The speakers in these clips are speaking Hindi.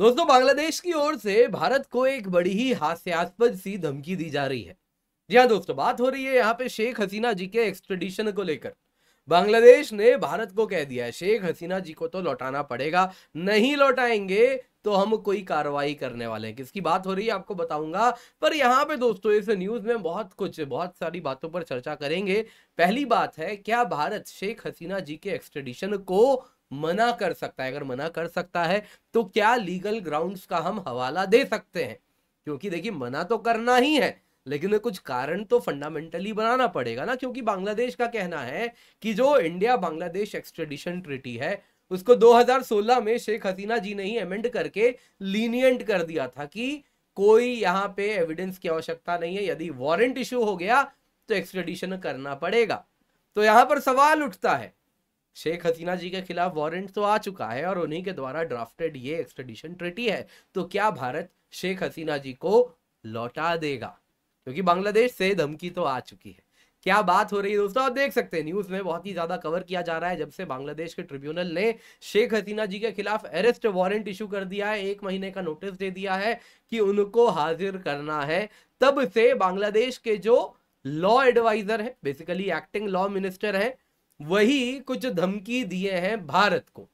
दोस्तों बांग्लादेश की ओर से भारत को एक बड़ी ही हास्यास्पद सी धमकी दी जा रही है जी हाँ दोस्तों बात हो रही है यहाँ पे शेख हसीना जी के एक्सट्रेडिशन को लेकर बांग्लादेश ने भारत को कह दिया है शेख हसीना जी को तो लौटाना पड़ेगा नहीं लौटाएंगे तो हम कोई कार्रवाई करने वाले हैं किसकी बात हो रही है आपको बताऊंगा पर यहाँ पे दोस्तों इस न्यूज में बहुत कुछ बहुत सारी बातों पर चर्चा करेंगे पहली बात है क्या भारत शेख हसीना जी के एक्सट्रेडिशन को मना कर सकता है अगर मना कर सकता है तो क्या लीगल ग्राउंड्स का हम हवाला दे सकते हैं क्योंकि देखिए मना तो करना ही है लेकिन कुछ कारण तो फंडामेंटली बनाना पड़ेगा ना क्योंकि बांग्लादेश का कहना है कि जो इंडिया बांग्लादेश एक्सट्रेडिशन ट्रिटी है उसको 2016 में शेख हसीना जी ने ही अमेंड करके लीनियंट कर दिया था कि कोई यहाँ पे एविडेंस की आवश्यकता नहीं है यदि वारंट इश्यू हो गया तो एक्सट्रेडिशन करना पड़ेगा तो यहां पर सवाल उठता है शेख हसीना जी के खिलाफ वारंट तो आ चुका है और उन्हीं के द्वारा ड्राफ्टेड ये एक्सट्रेडिशन ट्रिटी है तो क्या भारत शेख हसीना जी को लौटा देगा क्योंकि बांग्लादेश से धमकी तो आ चुकी है क्या बात हो रही है दोस्तों आप देख सकते हैं न्यूज में बहुत ही ज्यादा कवर किया जा रहा है जब से बांग्लादेश के ट्रिब्यूनल ने शेख हसीना जी के खिलाफ अरेस्ट वारंट इशू कर दिया है एक महीने का नोटिस दे दिया है कि उनको हाजिर करना है तब से बांग्लादेश के जो लॉ एडवाइजर है बेसिकली एक्टिंग लॉ मिनिस्टर है वही कुछ धमकी दिए हैं भारत को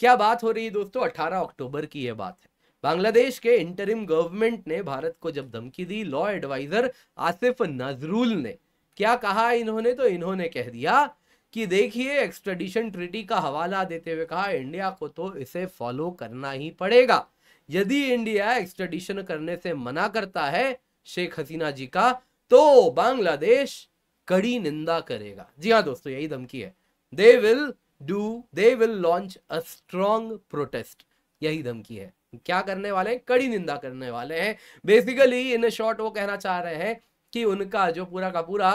क्या बात हो रही है दोस्तों 18 अक्टूबर की यह बात है बांग्लादेश के इंटरिम गवर्नमेंट ने भारत को जब धमकी दी लॉ एडवाइजर आसिफ नजरुल ने क्या कहा इन्होंने तो इन्होंने कह दिया कि देखिए एक्सट्रेडिशन ट्रिटी का हवाला देते हुए कहा इंडिया को तो इसे फॉलो करना ही पड़ेगा यदि इंडिया एक्सट्रेडिशन करने से मना करता है शेख हसीना जी का तो बांग्लादेश कड़ी निंदा करेगा जी हाँ दोस्तों यही धमकी है they will do they will launch a strong protest यही धमकी है क्या करने वाले हैं कड़ी निंदा करने वाले हैं बेसिकली इन शॉर्ट वो कहना चाह रहे हैं कि उनका जो पूरा का पूरा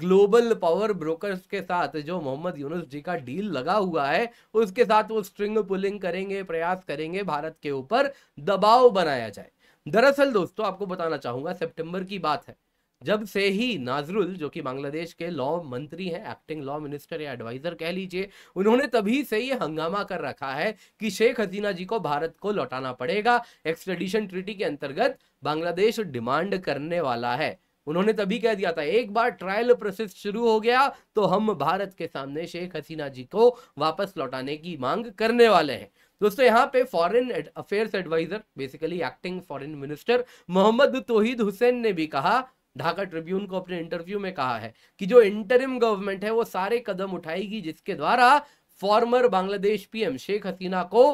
ग्लोबल पावर ब्रोकर्स के साथ जो मोहम्मद यूनुस जी का डील लगा हुआ है उसके साथ वो स्ट्रिंग पुलिंग करेंगे प्रयास करेंगे भारत के ऊपर दबाव बनाया जाए दरअसल दोस्तों आपको बताना चाहूंगा सेप्टेम्बर की बात है जब से ही नाजरुल जो कि बांग्लादेश के लॉ मंत्री हैं एक्टिंग लॉ मिनिस्टर या एडवाइजर कह लीजिए उन्होंने तभी से ये हंगामा कर रखा है कि शेख हसीना जी को भारत को लौटाना पड़ेगा एक्सट्रेडिशन ट्रीटी के अंतर्गत बांग्लादेश डिमांड करने वाला है उन्होंने तभी कह दिया था एक बार ट्रायल प्रोसेस शुरू हो गया तो हम भारत के सामने शेख हसीना जी को वापस लौटाने की मांग करने वाले हैं दोस्तों यहाँ पे foreign affairs adviser basically acting foreign minister Mohammad Tohid Hossain ने भी कहा ढाका ट्रिब्यून को अपने इंटरव्यू में कहा है कि जो इंटरिम गवर्नमेंट है वो सारे कदम उठाएगी जिसके द्वारा फॉर्मर बांग्लादेश पीएम शेख हसीना को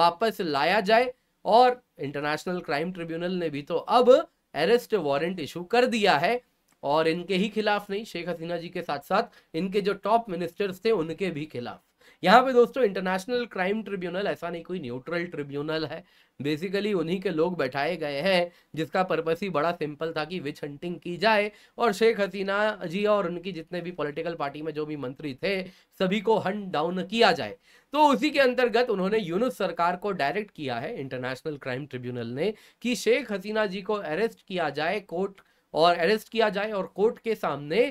वापस लाया जाए और इंटरनेशनल क्राइम ट्रिब्यूनल ने भी तो अब अरेस्ट वारंट इशू कर दिया है और इनके ही खिलाफ नहीं शेख हसीना जी के साथ साथ इनके जो टॉप मिनिस्टर्स थे उनके भी खिलाफ यहाँ पे दोस्तों इंटरनेशनल क्राइम ट्रिब्यूनल ऐसा नहीं कोई न्यूट्रल ट्रिब्यूनल है बेसिकली उन्हीं के लोग बैठाए गए हैं जिसका पर्पस ही बड़ा सिंपल था कि विच हंटिंग की जाए और शेख हसीना जी और उनकी जितने भी पॉलिटिकल पार्टी में जो भी मंत्री थे सभी को हंट डाउन किया जाए तो उसी के अंतर्गत उन्होंने यूनुस सरकार को डायरेक्ट किया है इंटरनेशनल क्राइम ट्रिब्यूनल ने कि शेख हसीना जी को अरेस्ट किया जाए कोर्ट और अरेस्ट किया जाए और कोर्ट के सामने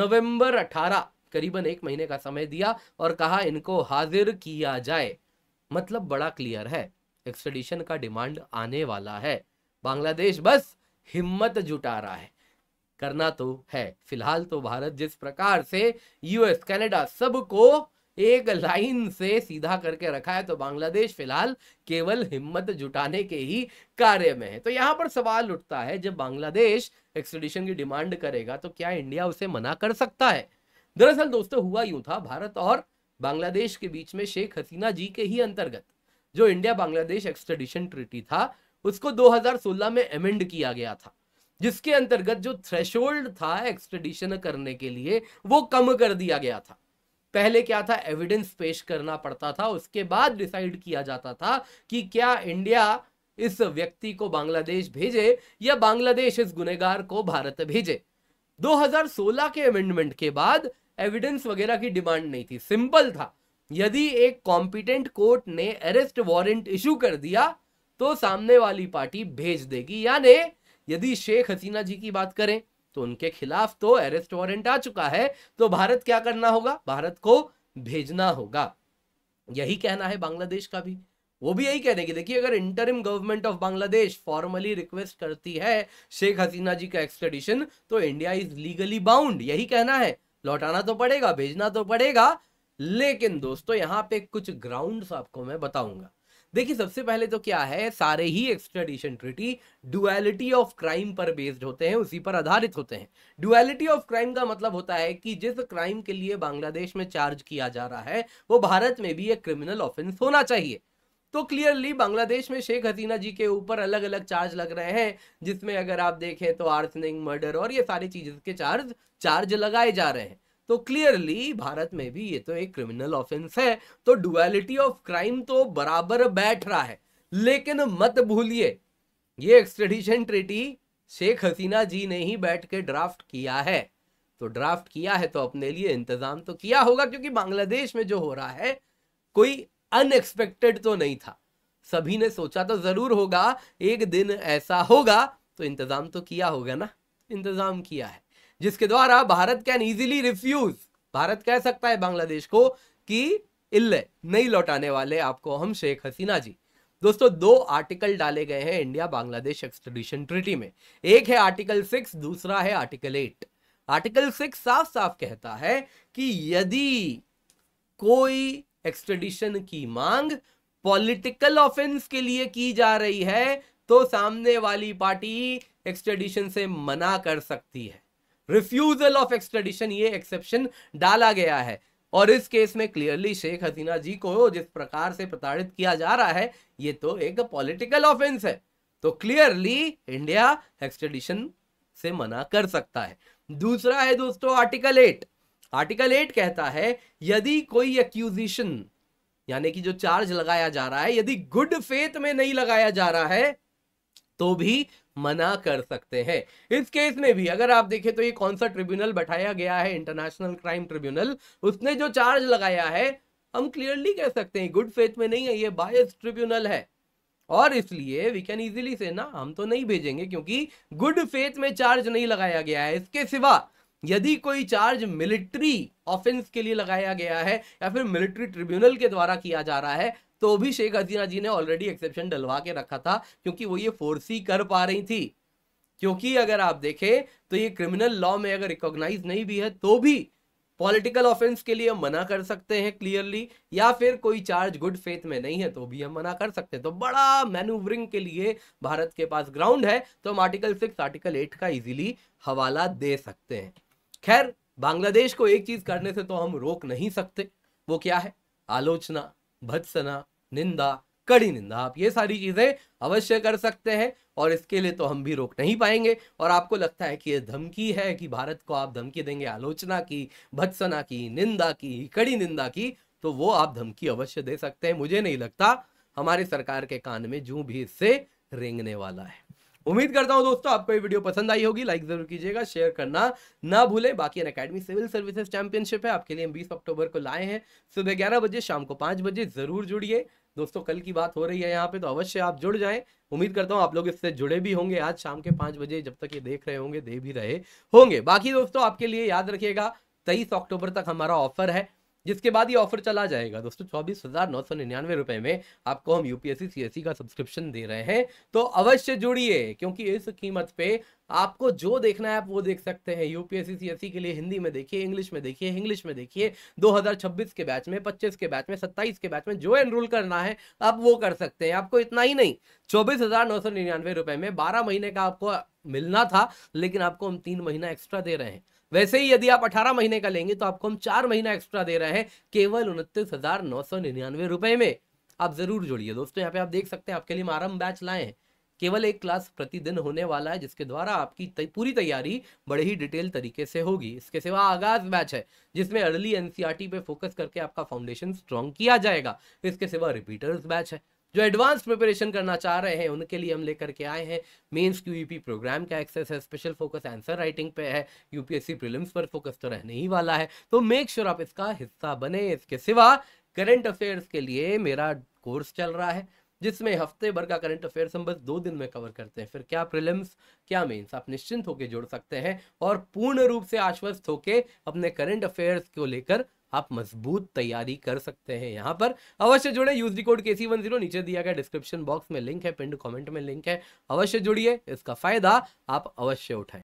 नवंबर अठारह करीबन एक महीने का समय दिया और कहा इनको हाजिर किया जाए मतलब बड़ा क्लियर है एक्सट्रेडिशन का डिमांड आने वाला है बांग्लादेश बस हिम्मत जुटा रहा है करना तो है फिलहाल तो भारत जिस प्रकार से यूएस कनाडा सबको एक लाइन से सीधा करके रखा है तो बांग्लादेश फिलहाल केवल हिम्मत जुटाने के ही कार्य में है तो यहां पर सवाल उठता है जब बांग्लादेश एक्सट्रेडिशन की डिमांड करेगा तो क्या इंडिया उसे मना कर सकता है दरअसल दोस्तों हुआ यूं था भारत और बांग्लादेश के बीच में शेख हसीना जी के ही अंतर्गत जो इंडिया बांग्लादेश एक्सट्रेडिशन ट्रिटी था उसको 2016 में अमेंड किया गया था जिसके अंतर्गत जो थ्रेशोल्ड था एक्सट्रेडिशन करने के लिए वो कम कर दिया गया था पहले क्या था एविडेंस पेश करना पड़ता था उसके बाद डिसाइड किया जाता था कि क्या इंडिया इस व्यक्ति को बांग्लादेश भेजे या बांग्लादेश इस गुनेगार को भारत भेजे 2016 के अमेंडमेंट के बाद एविडेंस वगैरह की डिमांड नहीं थी सिंपल था यदि एक कॉम्पिटेंट कोर्ट ने अरेस्ट वारंट इशू कर दिया तो सामने वाली पार्टी भेज देगी यानी यदि शेख हसीना जी की बात करें तो उनके खिलाफ तो अरेस्ट वारंट आ चुका है तो भारत क्या करना होगा भारत को भेजना होगा यही कहना है बांग्लादेश का भी वो भी यही कह की देखिए अगर interim government of Bangladesh formally request करती है शेख हसीना जी का एक्सटेडिशन तो इंडिया इज लीगली बाउंड यही कहना है लौटाना तो पड़ेगा भेजना तो पड़ेगा लेकिन दोस्तों यहाँ पे कुछ ग्राउंड आपको मैं बताऊंगा देखिए सबसे पहले तो क्या है सारे ही extradition treaty duality of crime पर बेस्ड होते हैं उसी पर आधारित होते हैं डुअलिटी ऑफ क्राइम का मतलब होता है कि जिस क्राइम के लिए बांग्लादेश में चार्ज किया जा रहा है वो भारत में भी एक क्रिमिनल ऑफेंस होना चाहिए तो क्लियरली बांग्लादेश में शेख हसीना जी के ऊपर अलग अलग चार्ज लग रहे हैं जिसमें अगर आप देखें तो आर्सनिंग मर्डर और ये सारी चीज़ के चार्ज चार्ज लगाए जा रहे हैं तो क्लियरली भारत में भी ये तो एक क्रिमिनल ऑफेंस है तो डुअलिटी ऑफ क्राइम तो बराबर बैठ रहा है लेकिन मत भूलिए ये एक्सट्रेडिशन ट्रिटी शेख हसीना जी ने ही बैठ के ड्राफ्ट किया है तो ड्राफ्ट किया है तो अपने लिए इंतजाम तो किया होगा क्योंकि बांग्लादेश में जो हो रहा है कोई अनएक्सपेक्टेड तो नहीं था सभी ने सोचा तो जरूर होगा एक दिन ऐसा होगा तो इंतजाम तो किया होगा ना इंतजाम किया है जिसके द्वारा Bharat can easily refuse Bharat कह सकता है बांग्लादेश को कि इल्ले नहीं लौटाने वाले आपको हम शेख हसीना जी दोस्तों दो आर्टिकल डाले गए हैं इंडिया बांग्लादेश एक्सट्रेडिशन ट्रिटी में एक है आर्टिकल सिक्स दूसरा है आर्टिकल एट आर्टिकल सिक्स साफ साफ कहता है कि यदि कोई एक्सट्रेडिशन की मांग पॉलिटिकल ऑफेंस के लिए की जा रही है तो सामने वाली पार्टी एक्सट्रेडिशन से मना कर सकती है रिफ्यूजल ऑफ एक्सट्रेडिशन ये एक्सेप्शन डाला गया है और इस केस में क्लियरली शेख हसीना जी को जिस प्रकार से प्रताड़ित किया जा रहा है ये तो एक पॉलिटिकल ऑफेंस है तो क्लियरली इंडिया एक्सट्रेडिशन से मना कर सकता है दूसरा है दोस्तों आर्टिकल एट आर्टिकल एट कहता है यदि कोई एक्यूजिशन यानी कि जो चार्ज लगाया जा रहा है यदि गुड फेथ में नहीं लगाया जा रहा है तो भी मना कर सकते हैं इस केस में भी अगर आप देखें तो ये कौन सा ट्रिब्यूनल बैठाया गया है इंटरनेशनल क्राइम ट्रिब्यूनल उसने जो चार्ज लगाया है हम क्लियरली कह सकते हैं गुड फेथ में नहीं है ये बायस ट्रिब्यूनल है और इसलिए वी कैन इजीली से ना हम तो नहीं भेजेंगे क्योंकि गुड फेथ में चार्ज नहीं लगाया गया है इसके सिवा यदि कोई चार्ज मिलिट्री ऑफेंस के लिए लगाया गया है या फिर मिलिट्री ट्रिब्यूनल के द्वारा किया जा रहा है तो भी शेख हसीना जी ने ऑलरेडी एक्सेप्शन डलवा के रखा था क्योंकि वो ये फोर्सी कर पा रही थी क्योंकि अगर आप देखें तो ये क्रिमिनल लॉ में अगर रिकॉग्नाइज नहीं भी है तो भी पॉलिटिकल ऑफेंस के लिए मना कर सकते हैं क्लियरली या फिर कोई चार्ज गुड फेथ में नहीं है तो भी हम मना कर सकते हैं तो बड़ा मैनुवरिंग के लिए भारत के पास ग्राउंड है तो हम आर्टिकल सिक्स आर्टिकल एट का इजीली हवाला दे सकते हैं खैर बांग्लादेश को एक चीज करने से तो हम रोक नहीं सकते वो क्या है आलोचना भत्सना निंदा कड़ी निंदा आप ये सारी चीजें अवश्य कर सकते हैं और इसके लिए तो हम भी रोक नहीं पाएंगे और आपको लगता है कि ये धमकी है कि भारत को आप धमकी देंगे आलोचना की भत्सना की निंदा की कड़ी निंदा की तो वो आप धमकी अवश्य दे सकते हैं मुझे नहीं लगता हमारी सरकार के कान में जू भी इससे रेंगने वाला है उम्मीद करता हूँ दोस्तों आपको ये वीडियो पसंद आई होगी लाइक जरूर कीजिएगा शेयर करना ना भूले बाकी Unacademy civil services championship है आपके लिए हम बीस अक्टूबर को लाए हैं सुबह ग्यारह बजे शाम को पांच बजे जरूर जुड़िए दोस्तों कल की बात हो रही है यहाँ पे तो अवश्य आप जुड़ जाएं उम्मीद करता हूँ आप लोग इससे जुड़े भी होंगे आज शाम के पांच बजे जब तक ये देख रहे होंगे दे भी रहे होंगे बाकी दोस्तों आपके लिए याद रखिएगा तेईस अक्टूबर तक हमारा ऑफर है जिसके बाद ये ऑफर चला जाएगा दोस्तों चौबीस हजार नौ सौ निन्यानवे रुपए में आपको हम यूपीएससी सीएससी का सब्सक्रिप्शन दे रहे हैं तो अवश्य जुड़िए क्योंकि इस कीमत पे आपको जो देखना है आप वो देख सकते हैं यूपीएससी सीएससी के लिए हिंदी में देखिए इंग्लिश में देखिए इंग्लिश में देखिए 2026 के बैच में 25 के बैच में 27 के बैच में जो एनरोल करना है आप वो कर सकते हैं आपको इतना ही नहीं चौबीस हजार नौ सौ निन्यानवे रुपए में बारह महीने का आपको मिलना था लेकिन आपको हम तीन महीना एक्स्ट्रा दे रहे हैं वैसे ही यदि आप 18 महीने का लेंगे तो आपको हम चार महीना एक्स्ट्रा दे रहे हैं केवल उनतीस हजार नौ सौ निन्यानवे रुपए में आप जरूर जोड़िए दोस्तों यहाँ पे आप देख सकते हैं आपके लिए हम आरम बैच लाए हैं केवल एक क्लास प्रतिदिन होने वाला है जिसके द्वारा आपकी तय, पूरी तैयारी बड़े ही डिटेल तरीके से होगी इसके सिवा आगाज बैच है जिसमें अर्ली एनसीआरटी e पे फोकस करके आपका फाउंडेशन स्ट्रॉन्ग किया जाएगा इसके सिवा रिपीटर्स बैच है जो एडवांस प्रिपरेशन करना चाह रहे हैं उनके लिए हम लेकर के आए हैं मेंस क्यूईपी प्रोग्राम का एक्सेस है स्पेशल फोकस आंसर राइटिंग पे है यूपीएससी प्रीलिम्स पर फोकस तो रहने ही वाला है तो मेक श्योर sure आप इसका हिस्सा बने इसके सिवा करंट अफेयर्स के लिए मेरा कोर्स चल रहा है जिसमें हफ्ते भर का करंट अफेयर्स हम बस दो दिन में कवर करते हैं फिर क्या प्रिलिम्स क्या मेंस आप निश्चिंत होकर जुड़ सकते हैं और पूर्ण रूप से आश्वस्त होकर अपने करंट अफेयर्स को लेकर आप मजबूत तैयारी कर सकते हैं यहाँ पर अवश्य जुड़े यूज डी कोड के सी वन जीरो नीचे दिया गया डिस्क्रिप्शन बॉक्स में लिंक है पिंड कमेंट में लिंक है अवश्य जुड़िए इसका फायदा आप अवश्य उठाएं